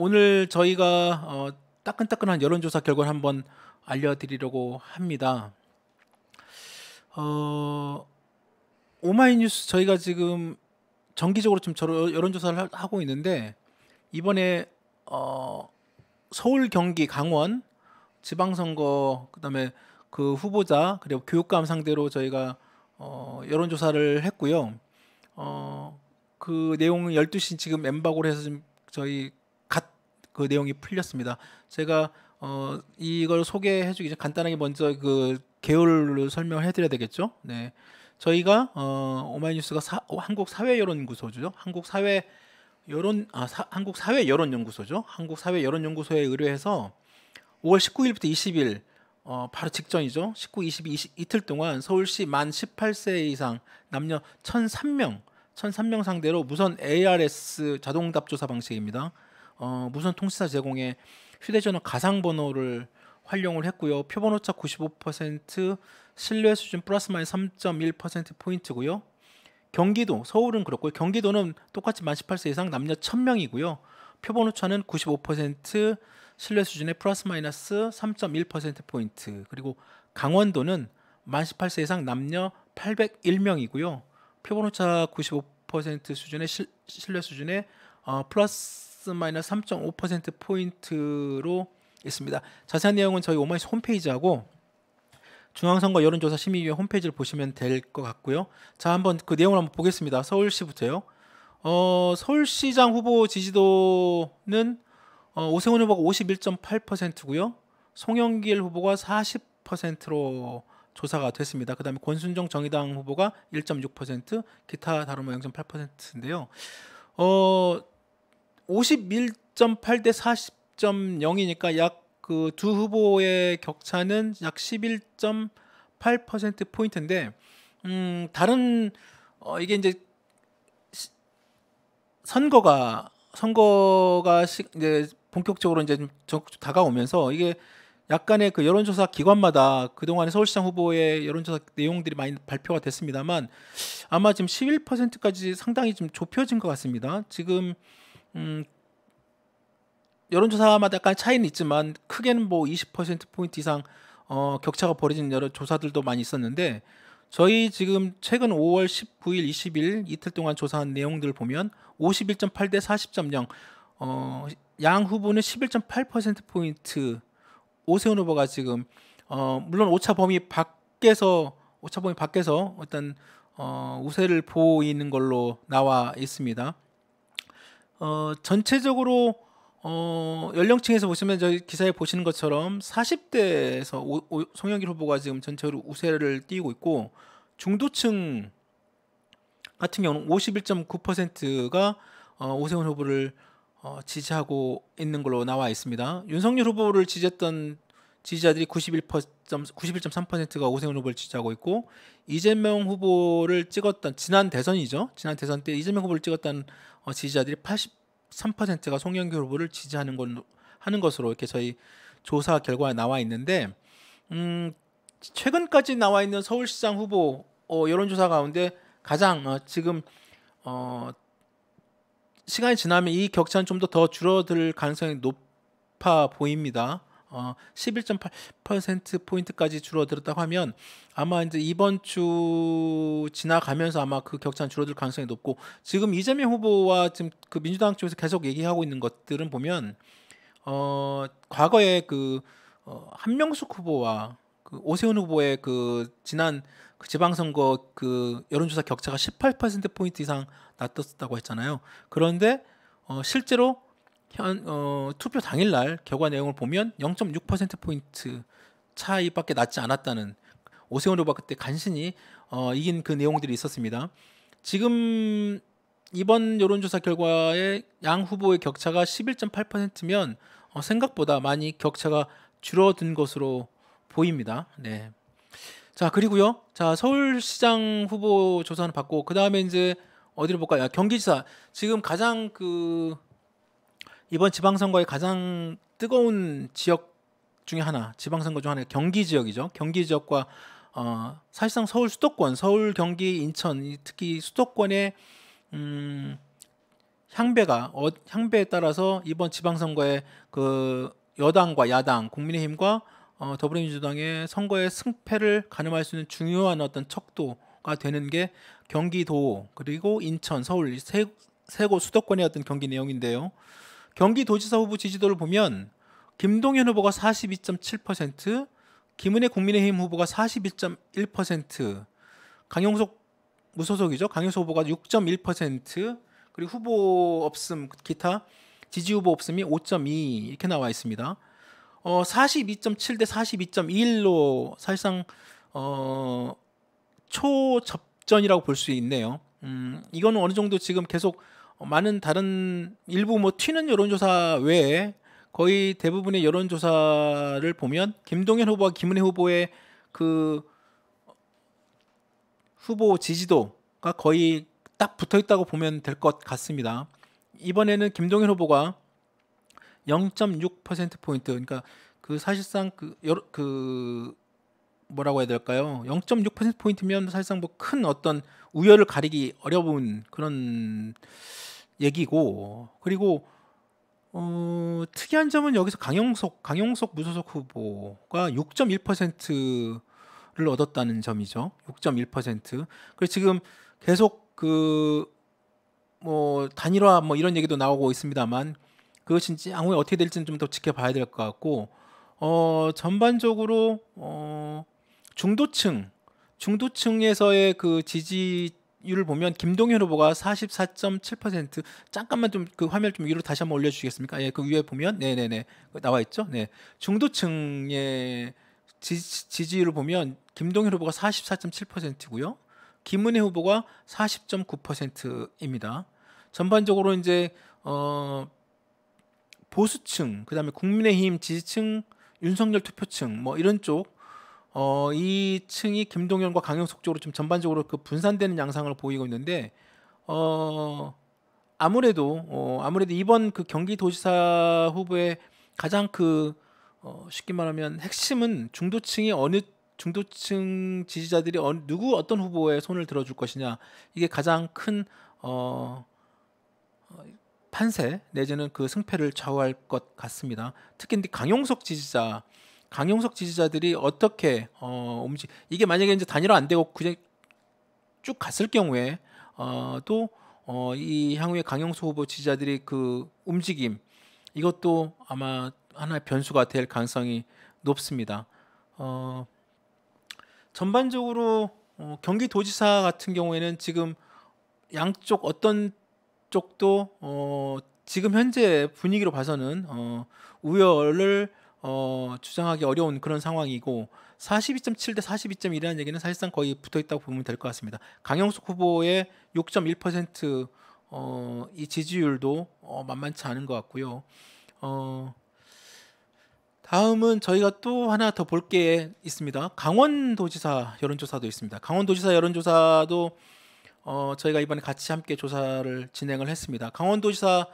오늘 저희가 어, 따끈따끈한 여론조사 결과를 한번 알려드리려고 합니다. 어, 오마이뉴스 저희가 지금 정기적으로 좀 여론조사를 하고 있는데 이번에 어, 서울, 경기, 강원 지방선거 그다음에 그 후보자 그리고 교육감 상대로 저희가 어, 여론조사를 했고요. 어, 그내용 12시 지금 엠바고로 해서 지 저희 그 내용이 풀렸습니다. 제가 어, 이걸 소개해 주기 전 간단하게 먼저 그 개요를 설명해 드려야 되겠죠. 네. 저희가 어, 오마이뉴스가 사, 한국 사회 여론 연구소죠. 한국 사회 여론 아 사, 한국 사회 여론 연구소죠. 한국 사회 여론 연구소에 의뢰해서 5월 19일부터 20일 어, 바로 직전이죠. 19, 22, 20, 이틀 동안 서울시 만 18세 이상 남녀 1,003명, 1,003명 상대로 무선 ARS 자동답조사 방식입니다. 어, 무선 통신사 제공의 휴대전화 가상 번호를 활용을 했고요. 표본오차 95% 신뢰 수준 플러스 마이너스 3.1% 포인트고요. 경기도 서울은 그렇고 요 경기도는 똑같이 만 18세 이상 남녀 1000명이고요. 표본오차는 95% 신뢰 수준의 플러스 마이너스 3.1% 포인트. 그리고 강원도는 만 18세 이상 남녀 801명이고요. 표본오차 95% 수준의 신뢰 수준의 어, 플러스 플러스 마이너스 3.5% 포인트로 있습니다. 자세한 내용은 저희 오마이스 홈페이지하고 중앙선거 여론조사 심의위원 홈페이지를 보시면 될 것 같고요. 자, 한번 그 내용을 한번 보겠습니다. 서울시부터요. 어, 서울시장 후보 지지도는 어, 오세훈 후보가 51.8%고요. 송영길 후보가 40%로 조사가 됐습니다. 그 다음에 권순정 정의당 후보가 1.6%, 기타 다른 모 0.8%인데요. 어, 51.8대 40.0이니까 약 그 두 후보의 격차는 약 11.8% 포인트인데 음 다른 어 이게 이제 시, 선거가 선거가 시, 이제 본격적으로 이제 좀 다가오면서 이게 약간의 그 여론조사 기관마다 그동안에 서울시장 후보의 여론조사 내용들이 많이 발표가 됐습니다만 아마 지금 11%까지 상당히 좀 좁혀진 것 같습니다. 지금 음, 여론조사마다 약간 차이는 있지만 크게는 뭐 20% 포인트 이상 어, 격차가 벌어진 여러 조사들도 많이 있었는데 저희 지금 최근 5월 19일, 20일 이틀 동안 조사한 내용들 을 보면 51.8 대 40.0, 어, 양 후보는 11.8% 포인트, 오세훈 후보가 지금 어, 물론 오차 범위 밖에서 오차 범위 밖에서 일단 어, 우세를 보이는 걸로 나와 있습니다. 어, 전체적으로 어, 연령층에서 보시면 저 기사에 보시는 것처럼 40대에서 오, 오, 송영길 후보가 지금 전체로 우세를 띄고 있고 중도층 같은 경우는 51.9%가 어, 오세훈 후보를 어, 지지하고 있는 걸로 나와 있습니다. 윤석열 후보를 지지했던 지지자들이 91.3%가 오세훈 후보를 지지하고 있고 이재명 후보를 찍었던 지난 대선이죠. 지난 대선 때 이재명 후보를 찍었던 어, 지지자들이 83%가 송영길 후보를 지지하는 건 하는 것으로 이렇게 저희 조사 결과에 나와 있는데 음, 최근까지 나와 있는 서울시장 후보 어, 여론조사 가운데 가장 어, 지금 어, 시간이 지나면 이 격차는 좀 더 더 줄어들 가능성이 높아 보입니다. 어, 11.8% 포인트까지 줄어들었다고 하면 아마 이제 이번 주 지나가면서 아마 그 격차는 줄어들 가능성이 높고 지금 이재명 후보와 지금 그 민주당 쪽에서 계속 얘기하고 있는 것들은 보면 어, 과거에 그 어, 한명숙 후보와 그 오세훈 후보의 그 지난 그 지방선거 그 여론조사 격차가 18% 포인트 이상 났었다고 했잖아요. 그런데 어, 실제로 현, 어, 투표 당일날 결과 내용을 보면 0.6%포인트 차이밖에 낫지 않았다는 오세훈 후보 그때 간신히 어, 이긴 그 내용들이 있었습니다. 지금 이번 여론조사 결과에 양 후보의 격차가 11.8%면 어, 생각보다 많이 격차가 줄어든 것으로 보입니다. 네. 자 그리고요. 자 서울시장 후보 조사는 받고 그 다음에 이제 어디를 볼까요? 경기지사 지금 가장 그 이번 지방선거의 가장 뜨거운 지역 중에 하나, 지방선거 중 하나 경기 지역이죠. 경기 지역과 어, 사실상 서울 수도권, 서울, 경기, 인천, 특히 수도권의 음, 향배가 어, 향배에 따라서 이번 지방선거의그 여당과 야당, 국민의힘과 어, 더불어민주당의 선거의 승패를 가늠할 수 있는 중요한 어떤 척도가 되는 게 경기도 그리고 인천, 서울 세, 세곳 수도권의 어떤 경기 내용인데요. 경기도지사 후보 지지도를 보면 김동현 후보가 42.7%, 김은혜 국민의힘 후보가 4 2 1 강용석 무소속이죠. 강용석 후보가 6.1%, 그리고 후보 없음 기타 지지 후보 없음이 5.2 이렇게 나와 있습니다. 어42.7 대 42.1로 사실상 어 초접전이라고 볼 수 있네요. 음 이거는 어느 정도 지금 계속 어, 많은 다른 일부 뭐 튀는 여론조사 외에 거의 대부분의 여론조사를 보면 김동연 후보와 김은혜 후보의 그 후보 지지도가 거의 딱 붙어 있다고 보면 될 것 같습니다. 이번에는 김동연 후보가 0.6% 포인트 그러니까 그 사실상 그, 여러, 그 뭐라고 해야 될까요? 0.6% 포인트면 사실상 뭐 큰 어떤 우열을 가리기 어려운 그런 얘기고 그리고 어, 특이한 점은 여기서 강영석강영석 무소속 후보가 6.1%를 얻었다는 점이죠. 6.1%. 그리고 지금 계속 그 뭐 단일화 뭐 이런 얘기도 나오고 있습니다만 그것이 향후에 어떻게 될지는 좀 더 지켜봐야 될 것 같고 어, 전반적으로 어, 중도층 중도층에서의 그 지지 율을 보면 김동현 후보가 44.7% 잠깐만 좀 그 화면 좀 위로 다시 한번 올려주시겠습니까? 예, 그 위에 보면 네네네 그 나와 있죠. 네 중도층의 지, 지율을 보면 김동현 후보가 44.7%고요, 김은혜 후보가 40.9%입니다. 전반적으로 이제 어 보수층 그다음에 국민의힘 지지층 윤석열 투표층 뭐 이런 쪽 어, 이 층이 김동연과 강영석 쪽으로 좀 전반적으로 그 분산되는 양상을 보이고 있는데 어, 아무래도 어, 아무래도 이번 그 경기도지사 후보의 가장 그 어, 쉽게 말하면 핵심은 중도층이 어느 중도층 지지자들이 어느, 누구 어떤 후보의 손을 들어줄 것이냐 이게 가장 큰 어, 판세 내지는 그 승패를 좌우할 것 같습니다. 특히 강용석 지지자 강용석 지지자들이 어떻게 어 움직 이게 만약에 이제 단일화 안 되고 그냥 쭉 갔을 경우에 어또 어, 이 향후에 강용석 후보 지지자들이 그 움직임 이것도 아마 하나의 변수가 될 가능성이 높습니다. 어, 전반적으로 어, 경기도지사 같은 경우에는 지금 양쪽 어떤 쪽도 어, 지금 현재 분위기로 봐서는 어, 우열을 어, 주장하기 어려운 그런 상황이고 42.7 대 42.1이라는 얘기는 사실상 거의 붙어 있다고 보면 될 것 같습니다. 강영숙 후보의 6.1% 어, 이 지지율도 어, 만만치 않은 것 같고요. 어, 다음은 저희가 또 하나 더 볼 게 있습니다. 강원도지사 여론조사도 있습니다. 강원도지사 여론조사도 어, 저희가 이번에 같이 함께 조사를 진행을 했습니다. 강원도지사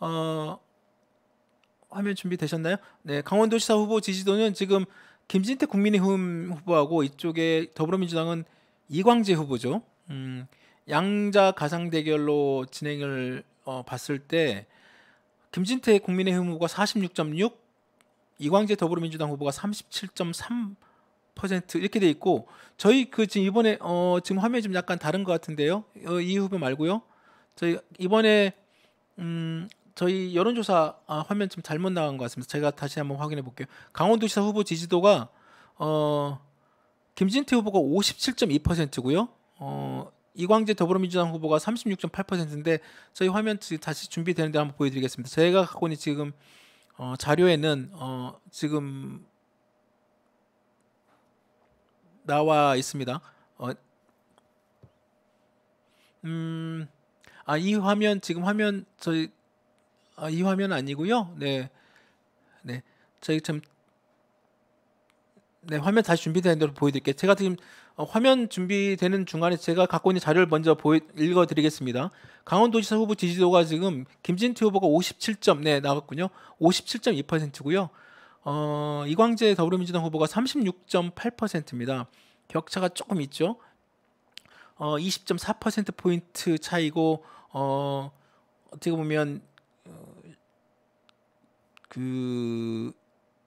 어, 화면 준비되셨나요? 네, 강원도지사 후보 지지도는 지금 김진태 국민의힘 후보하고 이쪽에 더불어민주당은 이광재 후보죠. 음, 양자 가상 대결로 진행을 어, 봤을 때 김진태 국민의힘 후보가 46.6, 이광재 더불어민주당 후보가 37.3 퍼센트 이렇게 돼 있고 저희 그 지금 이번에 어 지금 화면이 좀 약간 다른 것 같은데요. 어, 이 후보 말고요. 저희 이번에 음 저희 여론조사 아, 화면 좀 잘못 나간 것 같습니다. 제가 다시 한번 확인해 볼게요. 강원도시사 후보 지지도가 어, 김진태 후보가 57.2%고요. 어, 이광재 더불어민주당 후보가 36.8%인데 저희 화면 다시 준비되는데 한번 보여드리겠습니다. 제가 갖고 있는 지금 어, 자료에는 어, 지금 나와 있습니다. 어, 음, 아 이 화면 지금 화면 저희 아, 이 화면 아니고요. 네, 네, 저희 참, 네 화면 다시 준비되 대로 보여드릴게요. 제가 지금 어, 화면 준비되는 중간에 제가 갖고 있는 자료를 먼저 보여, 읽어드리겠습니다. 강원도지사 후보 지지도가 지금 김진태 후보가 57점 네 나왔군요. 57.2%고요. 어, 이광재 더불어민주당 후보가 36.8%입니다. 격차가 조금 있죠. 어, 20.4% 포인트 차이고 어, 어떻게 보면 그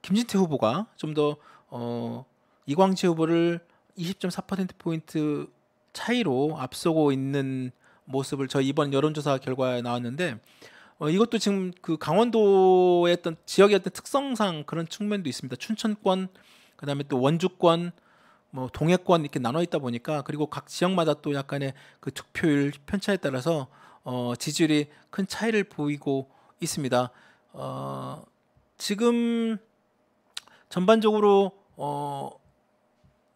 김진태 후보가 좀더 어, 이광재 후보를 20.4% 포인트 차이로 앞서고 있는 모습을 저 이번 여론조사 결과에 나왔는데 어, 이것도 지금 그 강원도의 어떤 지역의 어떤 특성상 그런 측면도 있습니다. 춘천권 그다음에 또 원주권 뭐 동해권 이렇게 나눠 있다 보니까 그리고 각 지역마다 또 약간의 그투표율 편차에 따라서 어, 지지율이 큰 차이를 보이고 있습니다. 어, 지금 전반적으로 어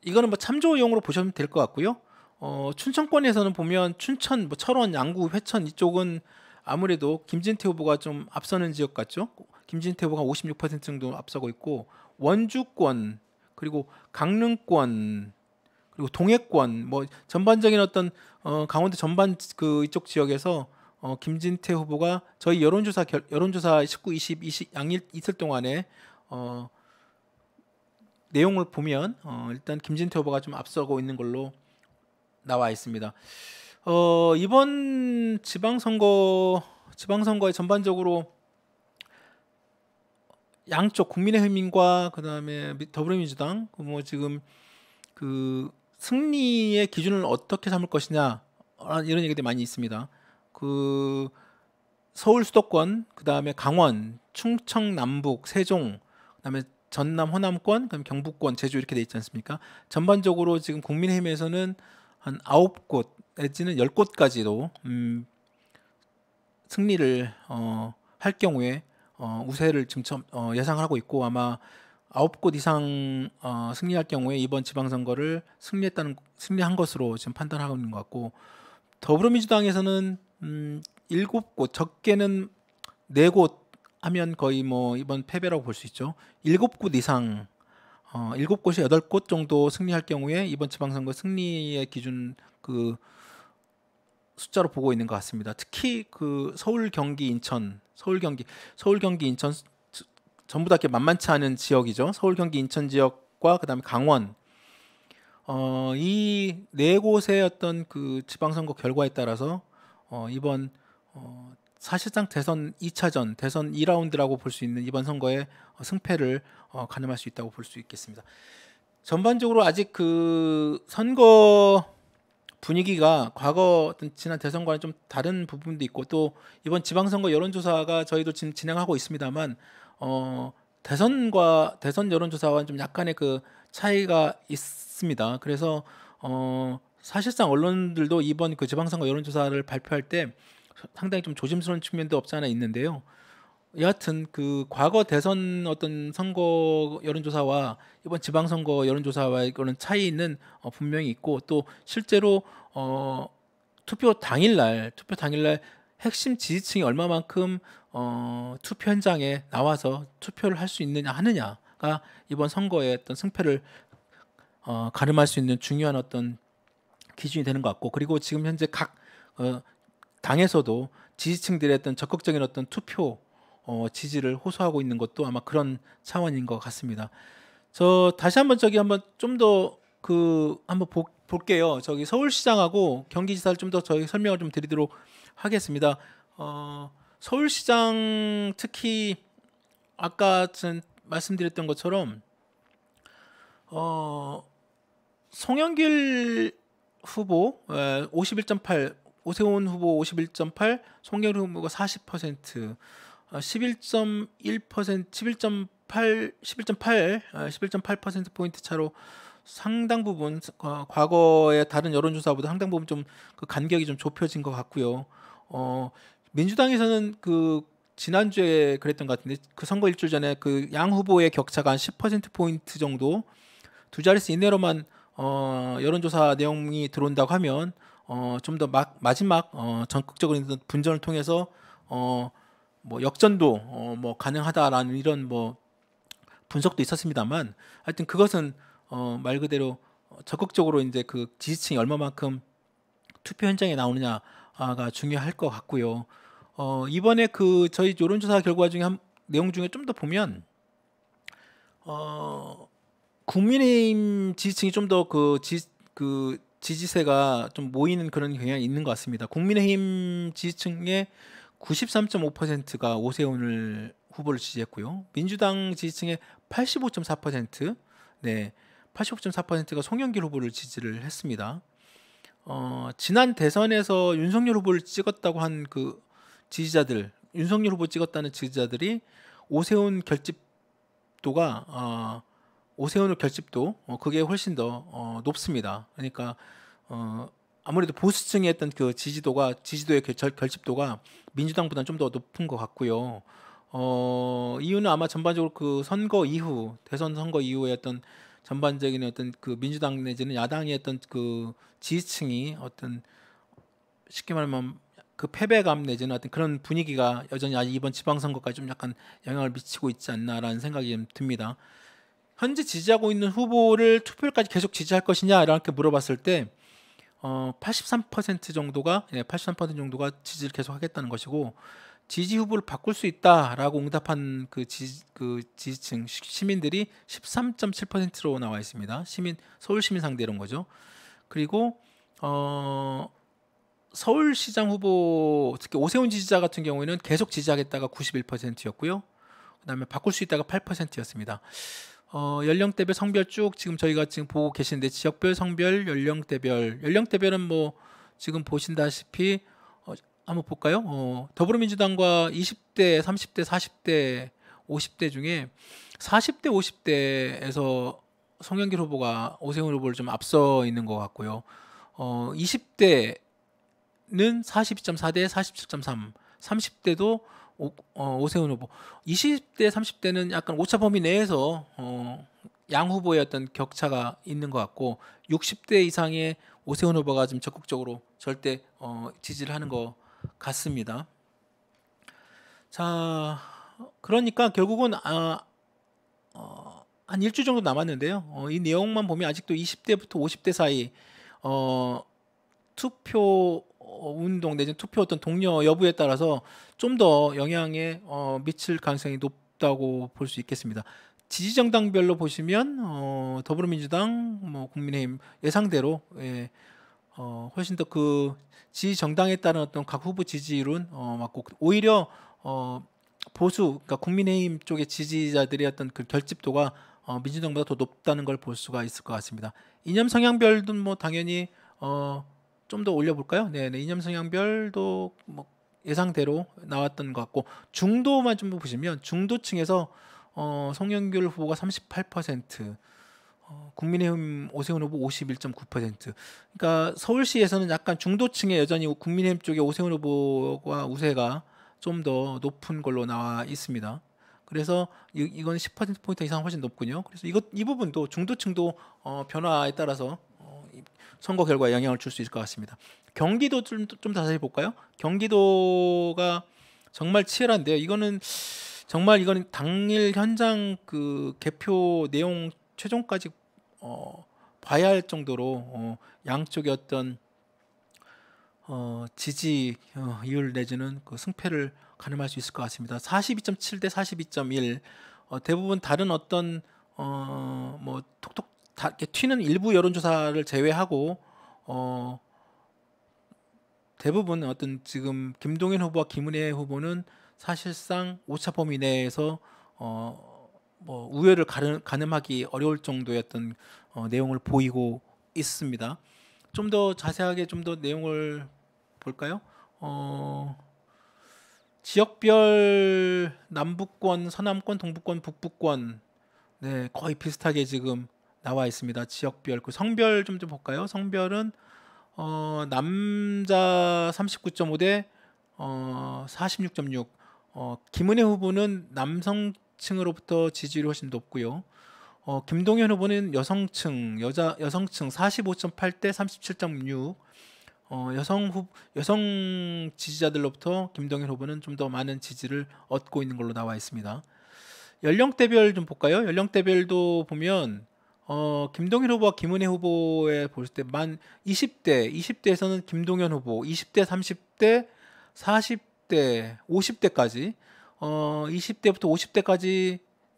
이거는 뭐 참조용으로 보시면 될 것 같고요. 어 춘천권에서는 보면 춘천, 뭐 철원, 양구, 회천 이쪽은 아무래도 김진태 후보가 좀 앞서는 지역 같죠. 김진태 후보가 56% 정도 앞서고 있고 원주권 그리고 강릉권 그리고 동해권 뭐 전반적인 어떤 어 강원도 전반 그 이쪽 지역에서 어, 김진태 후보가 저희 여론조사 결, 여론조사 19, 20, 20 양일 이틀 동안에 어, 내용을 보면 어, 일단 김진태 후보가 좀 앞서고 있는 걸로 나와 있습니다. 어, 이번 지방선거 지방선거에 전반적으로 양쪽 국민의힘과 그다음에 더불어민주당 그 뭐 지금 그 승리의 기준을 어떻게 삼을 것이냐 이런 얘기들이 많이 있습니다. 그 서울 수도권, 그다음에 강원, 충청 남북, 세종, 그다음에 전남 호남권, 그다 경북권, 제주 이렇게 돼 있지 않습니까? 전반적으로 지금 국민의힘에서는 한 아홉 곳 내지는 열 곳까지도 음, 승리를 어, 할 경우에 어, 우세를 지금 점, 어, 예상하고 을 있고 아마 아홉 곳 이상 어, 승리할 경우에 이번 지방선거를 승리했다는 승리한 것으로 지금 판단하고 있는 것 같고 더불어민주당에서는 음, 일곱 곳 적게는 네곳 하면 거의 뭐 이번 패배라고 볼 수 있죠. 일곱 곳 이상 어, 일곱 곳이 여덟 곳 정도 승리할 경우에 이번 지방선거 승리의 기준 그 숫자로 보고 있는 것 같습니다. 특히 그 서울, 경기, 인천, 서울, 경기, 서울, 경기, 인천 전부 다 이렇게 만만치 않은 지역이죠. 서울, 경기, 인천 지역과 그다음에 강원 어, 이네 곳의 어떤 그 지방선거 결과에 따라서 어, 이번 어, 사실상 대선 2차전, 대선 2라운드라고 볼 수 있는 이번 선거의 어, 승패를 어, 가늠할 수 있다고 볼 수 있겠습니다. 전반적으로 아직 그 선거 분위기가 과거 지난 대선과는 좀 다른 부분도 있고 또 이번 지방선거 여론조사가 저희도 지 진행하고 있습니다만 어, 대선과 대선 여론조사와는 좀 약간의 그 차이가 있습니다. 그래서 어, 사실상 언론들도 이번 그 지방선거 여론조사를 발표할 때 상당히 좀 조심스러운 측면도 없지 않아 있는데요. 여하튼 그 과거 대선 어떤 선거 여론조사와 이번 지방선거 여론조사와의 그런 차이는 어, 분명히 있고 또 실제로 어, 투표 당일날 투표 당일날 핵심 지지층이 얼마만큼 어, 투표 현장에 나와서 투표를 할 수 있느냐 하느냐가 이번 선거의 어떤 승패를 어, 가름할 수 있는 중요한 어떤 기준이 되는 것 같고 그리고 지금 현재 각 어, 당에서도 지지층들의 어떤 적극적인 어떤 투표 어, 지지를 호소하고 있는 것도 아마 그런 차원인 것 같습니다. 저 다시 한번 저기 한번 좀 더 그 한번 보, 볼게요. 저기 서울시장하고 경기지사를 좀 더 저희 설명을 좀 드리도록 하겠습니다. 어, 서울시장 특히 아까 전 말씀드렸던 것처럼 어, 송영길 후보 51.8 오세훈 후보 51.8, 송경구 후보가 40%, 11.1%, 11.8, 11.8, 11.8% 포인트 차로 상당 부분 과거의 다른 여론조사보다 상당 부분 좀그 간격이 좀 좁혀진 것 같고요. 어, 민주당에서는 그 지난주에 그랬던 것 같은데 그 선거 일주일 전에 그 양 후보의 격차가 한 10% 포인트 정도 두 자릿수 이내로만 어, 여론조사 내용이 들어온다고 하면 어, 좀더 마지막 어, 적극적인 분전을 통해서 어, 뭐 역전도 어, 뭐 가능하다라는 이런 뭐 분석도 있었습니다만 하여튼 그것은 어, 말 그대로 적극적으로 이제 그 지지층이 얼마만큼 투표 현장에 나오느냐가 중요할 것 같고요. 어, 이번에 그 저희 여론조사 결과 중에 한 내용 중에 좀 더 보면 어, 국민의힘 지지층이 좀 더그 그 지지세가 좀 모이는 그런 경향이 있는 것 같습니다. 국민의힘 지지층의 93.5%가 오세훈을 후보를 지지했고요. 민주당 지지층의 85.4%, 네, 85.4%가 송영길 후보를 지지를 했습니다. 어, 지난 대선에서 윤석열 후보를 찍었다고 한 그 지지자들, 윤석열 후보 찍었다는 지지자들이 오세훈 결집도가 어, 오세훈 결집도 어, 그게 훨씬 더 어, 높습니다. 그러니까 어, 아무래도 보수층의 어떤 그 지지도가 지지도의 그 결, 결집도가 민주당보다는 좀 더 높은 것 같고요. 어, 이유는 아마 전반적으로 그 선거 이후 대선 선거 이후에 어떤 전반적인 어떤 그 민주당 내지는 야당의 어떤 그 지지층이 어떤 쉽게 말하면 그 패배감 내지는 어떤 그런 분위기가 여전히 아직 이번 지방선거까지 좀 약간 영향을 미치고 있지 않나라는 생각이 좀 듭니다. 현재 지지하고 있는 후보를 투표까지 계속 지지할 것이냐 이렇게 물어봤을 때83% 어, 정도가 예, 83% 정도가 지지를 계속 하겠다는 것이고 지지 후보를 바꿀 수 있다라고 응답한 그, 지, 그 지지층 시민들이 13.7%로 나와 있습니다. 시민 서울 시민 상대 이런 거죠. 그리고 어 서울시장 후보 특히 오세훈 지지자 같은 경우에는 계속 지지하겠다가 91%였고요. 그다음에 바꿀 수 있다가 8%였습니다. 어, 연령대별 성별 쭉 지금 저희가 지금 보고 계신데 지역별 성별 연령대별 연령대별은 뭐 지금 보신다시피 어, 한번 볼까요? 어, 더불어민주당과 20대, 30대, 40대, 50대 중에 40대, 50대에서 송영길 후보가 오세훈 후보를 좀 앞서 있는 것 같고요. 어, 20대는 42.4대 47.3, 30대도 오, 어, 오세훈 후보 20대 30대는 약간 오차 범위 내에서 어, 양 후보의 어떤 격차가 있는 것 같고 60대 이상의 오세훈 후보가 좀 적극적으로 절대 어, 지지를 하는 것 같습니다. 자 그러니까 결국은 아, 어, 한 일주 정도 남았는데요. 어, 이 내용만 보면 아직도 20대부터 50대 사이 어, 투표 어, 운동 내지 투표 어떤 동료 여부에 따라서 좀 더 영향에 어, 미칠 가능성이 높다고 볼 수 있겠습니다. 지지 정당별로 보시면 어, 더불어민주당, 뭐 국민의힘 예상대로 예, 어, 훨씬 더 그 지지 정당에 따른 어떤 각 후보 지지율은 어, 맞고 오히려 어, 보수, 그러니까 국민의힘 쪽의 지지자들의 어떤 그 결집도가 어, 민주당보다 더 높다는 걸 볼 수가 있을 것 같습니다. 이념 성향별도 뭐 당연히 어, 좀더 올려볼까요? 네, 네, 이념 성향별도 뭐 예상대로 나왔던 것 같고 중도만 좀 보시면 중도층에서 어, 송영길 후보가 38%, 어, 국민의힘 오세훈 후보 51.9%. 그러니까 서울시에서는 약간 중도층에 여전히 국민의힘 쪽에 오세훈 후보와 우세가 좀 더 높은 걸로 나와 있습니다. 그래서 이, 이건 10% 포인트 이상 훨씬 높군요. 그래서 이것 이 부분도 중도층도 어, 변화에 따라서 선거 결과에 영향을 줄 수 있을 것 같습니다. 경기도 좀, 좀자세 볼까요? 경기도가 정말 치열한데요. 이거는 정말 이거는 당일 현장 그 개표 내용 최종까지 어, 봐야 할 정도로 어, 양쪽의 어떤 어, 지지율 어, 내지는 그 승패를 가늠할 수 있을 것 같습니다. 42.7 대 42.1 어, 대부분 다른 어떤 어뭐 톡톡 다 이렇게 튀는 일부 여론조사를 제외하고 어 대부분 어떤 지금 김동연 후보와 김은혜 후보는 사실상 오차 범위 내에서 어뭐 우열을 가름, 가늠하기 어려울 정도였던 어, 내용을 보이고 있습니다. 좀 더 자세하게 좀 더 내용을 볼까요? 어 지역별 남북권, 서남권, 동북권, 북북권 네, 거의 비슷하게 지금 나와 있습니다. 지역별 그 성별 좀 좀 볼까요? 성별은 어, 남자 39.5대 어, 46.6. 어, 김은혜 후보는 남성층으로부터 지지율이 훨씬 높고요. 어, 김동현 후보는 여성층 여자 여성층 45.8대 37.6. 어, 여성 후 여성 지지자들로부터 김동현 후보는 좀 더 많은 지지를 얻고 있는 걸로 나와 있습니다. 연령대별 좀 볼까요? 연령대별도 보면 어, 김동일 후보와 김은혜 후보에 보실 때만 20대, 20대에서는 김동연 후보, 20대, 30대, 40대, 50대까지 어, 20대부터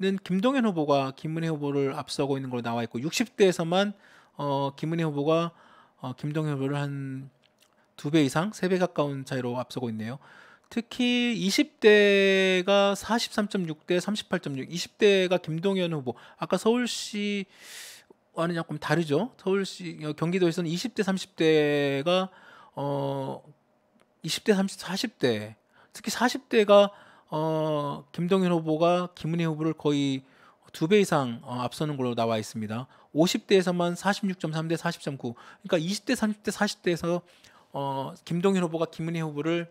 50대까지는 김동연 후보가 김은혜 후보를 앞서고 있는 걸로 나와 있고 60대에서만 어, 김은혜 후보가 어, 김동연 후보를 한 두 배 이상, 세 배 가까운 차이로 앞서고 있네요. 특히 20대가 43.6대 38.6, 20대가 김동연 후보. 아까 서울시 와는 조금 다르죠. 서울시 경기도에서는 20대 30대가 어 20대 30 40대 특히 40대가 어 김동연 후보가 김은혜 후보를 거의 두 배 이상 어, 앞서는 걸로 나와 있습니다. 50대에서만 46.3대 40.9. 그러니까 20대 30대 40대에서 어 김동연 후보가 김은혜 후보를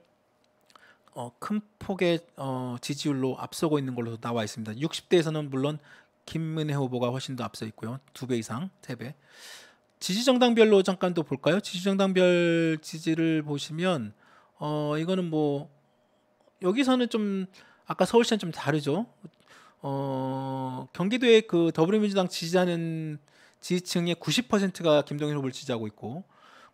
어, 큰 폭의 어, 지지율로 앞서고 있는 걸로 나와 있습니다. 60대에서는 물론 김은혜 후보가 훨씬 더 앞서 있고요. 두 배 이상, 세 배. 지지 정당별로 잠깐 또 볼까요? 지지 정당별 지지를 보시면 어 이거는 뭐 여기서는 좀 아까 서울시는 좀 다르죠. 어 경기도의 그 더불어민주당 지지하는 지지층의 90%가 김동연 후보를 지지하고 있고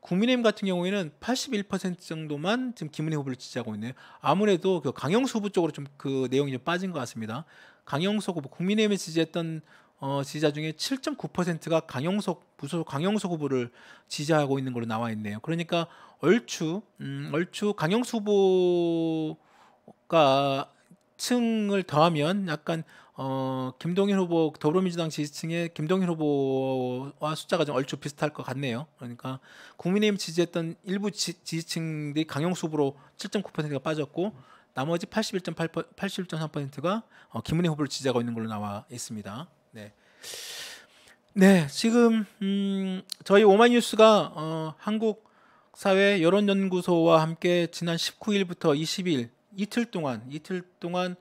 국민의힘 같은 경우에는 81% 정도만 지금 김은혜 후보를 지지하고 있네요. 아무래도 그 강영수 후보 쪽으로 좀 그 내용이 좀 빠진 것 같습니다. 강영석 후보 국민의힘에 지지했던 어, 지지자 중에 7.9%가 강영석 부소 강영석 후보를 지지하고 있는 걸로 나와 있네요. 그러니까 얼추 음, 얼추 강영수 후보가 층을 더하면 약간 어, 김동일 후보 더불어민주당 지지층의 김동일 후보와 숫자가 좀 얼추 비슷할 것 같네요. 그러니까 국민의힘 지지했던 일부 지, 지지층들이 강영수 후보로 7.9%가 빠졌고 나머지 81.8 81.3%가 어, 김은혜 후보를 지지하고 있는 걸로 나와 있습니다. 네. 네, 지금 음, 저희 오마이뉴스가 어, 한국 사회 여론연구소와 함께 지난 19일부터 20일 이틀 동안 이틀 동안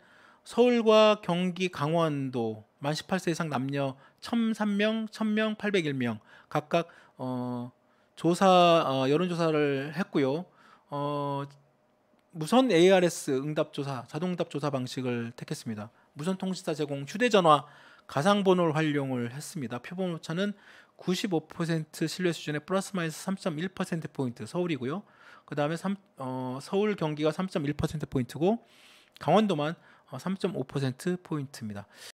서울과 경기 강원도 만 18세 이상 남녀 1,003명, 1,000명, 801명 각각 어, 조사 어, 여론 조사를 했고요. 어, 무선 ARS 응답 조사, 자동 응답 조사 방식을 택했습니다. 무선 통신사 제공 휴대 전화 가상 번호를 활용을 했습니다. 표본 오차는 95% 신뢰 수준의 플러스 마이너스 3.1% 포인트 서울이고요. 그다음에 3, 어, 서울 경기가 3.1% 포인트고 강원도만 3.5% 어, 포인트입니다.